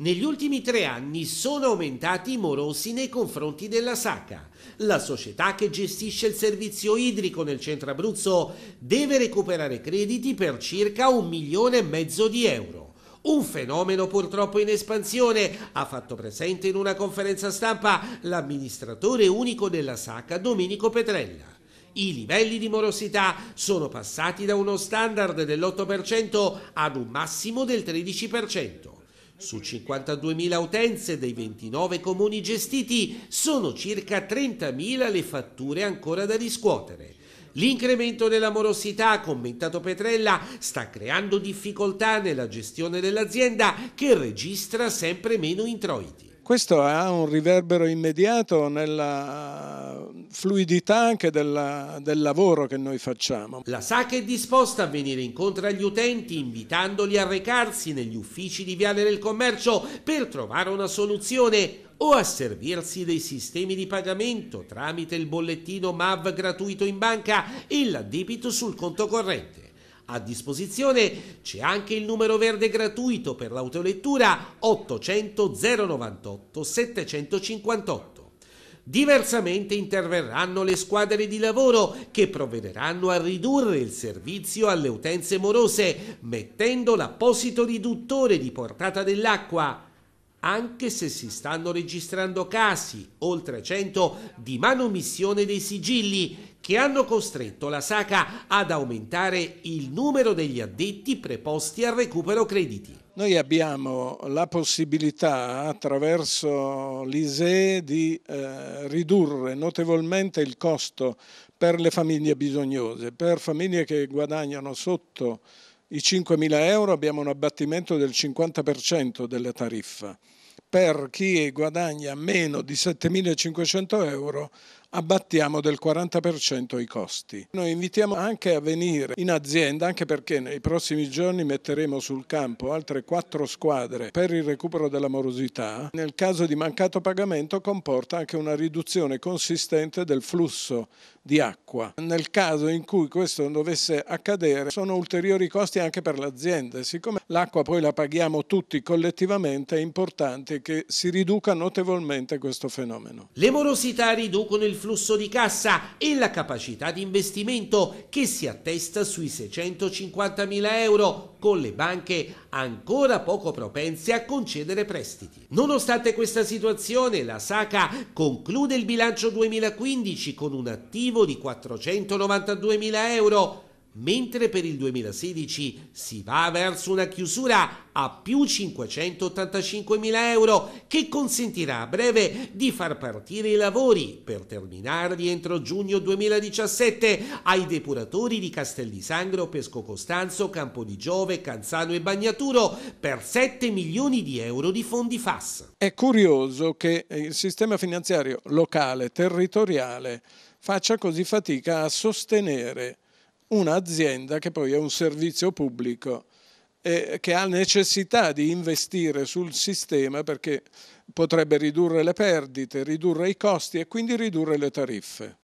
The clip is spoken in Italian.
Negli ultimi tre anni sono aumentati i morosi nei confronti della SACA. La società che gestisce il servizio idrico nel centro Abruzzo deve recuperare crediti per circa un milione e mezzo di euro. Un fenomeno purtroppo in espansione, ha fatto presente in una conferenza stampa l'amministratore unico della SACA Domenico Petrella. I livelli di morosità sono passati da uno standard dell'8% ad un massimo del 13%. Su 52.000 utenze dei 29 comuni gestiti sono circa 30.000 le fatture ancora da riscuotere. L'incremento della morosità, commentato Petrella, sta creando difficoltà nella gestione dell'azienda che registra sempre meno introiti. Questo ha un riverbero immediato nella fluidità anche della, del lavoro che noi facciamo. La SAC è disposta a venire incontro agli utenti invitandoli a recarsi negli uffici di Viale del Commercio per trovare una soluzione o a servirsi dei sistemi di pagamento tramite il bollettino MAV gratuito in banca e l'addebito sul conto corrente. A disposizione c'è anche il numero verde gratuito per l'autolettura 800 098 758. Diversamente interverranno le squadre di lavoro che provvederanno a ridurre il servizio alle utenze morose mettendo l'apposito riduttore di portata dell'acqua anche se si stanno registrando casi, oltre 100, di manomissione dei sigilli che hanno costretto la SACA ad aumentare il numero degli addetti preposti al recupero crediti. Noi abbiamo la possibilità attraverso l'ISE di eh, ridurre notevolmente il costo per le famiglie bisognose, per famiglie che guadagnano sotto i 5.000 euro abbiamo un abbattimento del 50% della tariffa. Per chi guadagna meno di 7.500 euro abbattiamo del 40% i costi. Noi invitiamo anche a venire in azienda, anche perché nei prossimi giorni metteremo sul campo altre quattro squadre per il recupero della morosità. Nel caso di mancato pagamento comporta anche una riduzione consistente del flusso di acqua. Nel caso in cui questo non dovesse accadere sono ulteriori costi anche per l'azienda. Siccome l'acqua poi la paghiamo tutti collettivamente è importante che si riduca notevolmente questo fenomeno. Le morosità riducono il flusso di cassa e la capacità di investimento che si attesta sui 650.000 euro, con le banche ancora poco propense a concedere prestiti. Nonostante questa situazione, la SACA conclude il bilancio 2015 con un attivo di 492.000 euro mentre per il 2016 si va verso una chiusura a più 585.000 euro che consentirà a breve di far partire i lavori per terminarli entro giugno 2017 ai depuratori di Castel di Sangro, Pesco Costanzo, Campo di Giove, Canzano e Bagnaturo per 7 milioni di euro di fondi FAS. È curioso che eh, il sistema finanziario locale, territoriale, faccia così fatica a sostenere un'azienda che poi è un servizio pubblico e che ha necessità di investire sul sistema perché potrebbe ridurre le perdite, ridurre i costi e quindi ridurre le tariffe.